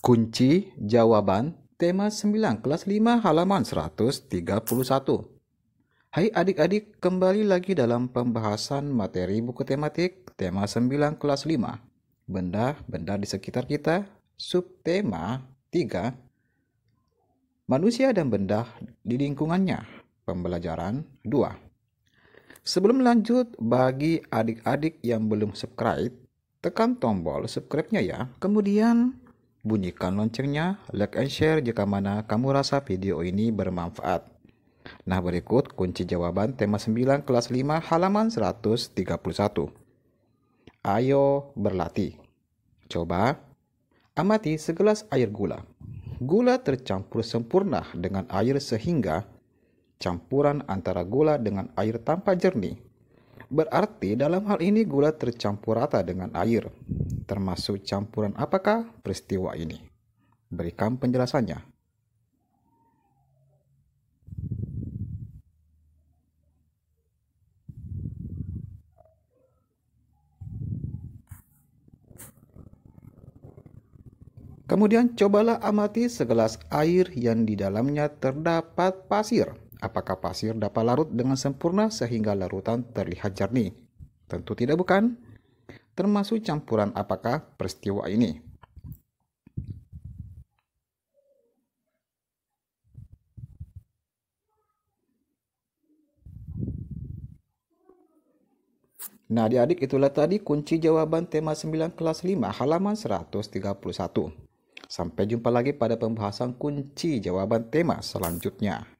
Kunci jawaban tema 9 kelas 5 halaman 131. Hai adik-adik, kembali lagi dalam pembahasan materi buku tematik tema 9 kelas 5. Benda-benda di sekitar kita, subtema 3. Manusia dan benda di lingkungannya, pembelajaran 2. Sebelum lanjut, bagi adik-adik yang belum subscribe, tekan tombol subscribe-nya ya. Kemudian Bunyikan loncengnya, like and share jika mana kamu rasa video ini bermanfaat. Nah berikut kunci jawaban tema 9 kelas 5 halaman 131. Ayo berlatih. Coba amati segelas air gula. Gula tercampur sempurna dengan air sehingga campuran antara gula dengan air tanpa jernih. Berarti dalam hal ini gula tercampur rata dengan air termasuk campuran apakah peristiwa ini? Berikan penjelasannya. Kemudian cobalah amati segelas air yang di dalamnya terdapat pasir. Apakah pasir dapat larut dengan sempurna sehingga larutan terlihat jernih? Tentu tidak bukan termasuk campuran apakah peristiwa ini. Nah, adik-adik itulah tadi kunci jawaban tema 9 kelas 5 halaman 131. Sampai jumpa lagi pada pembahasan kunci jawaban tema selanjutnya.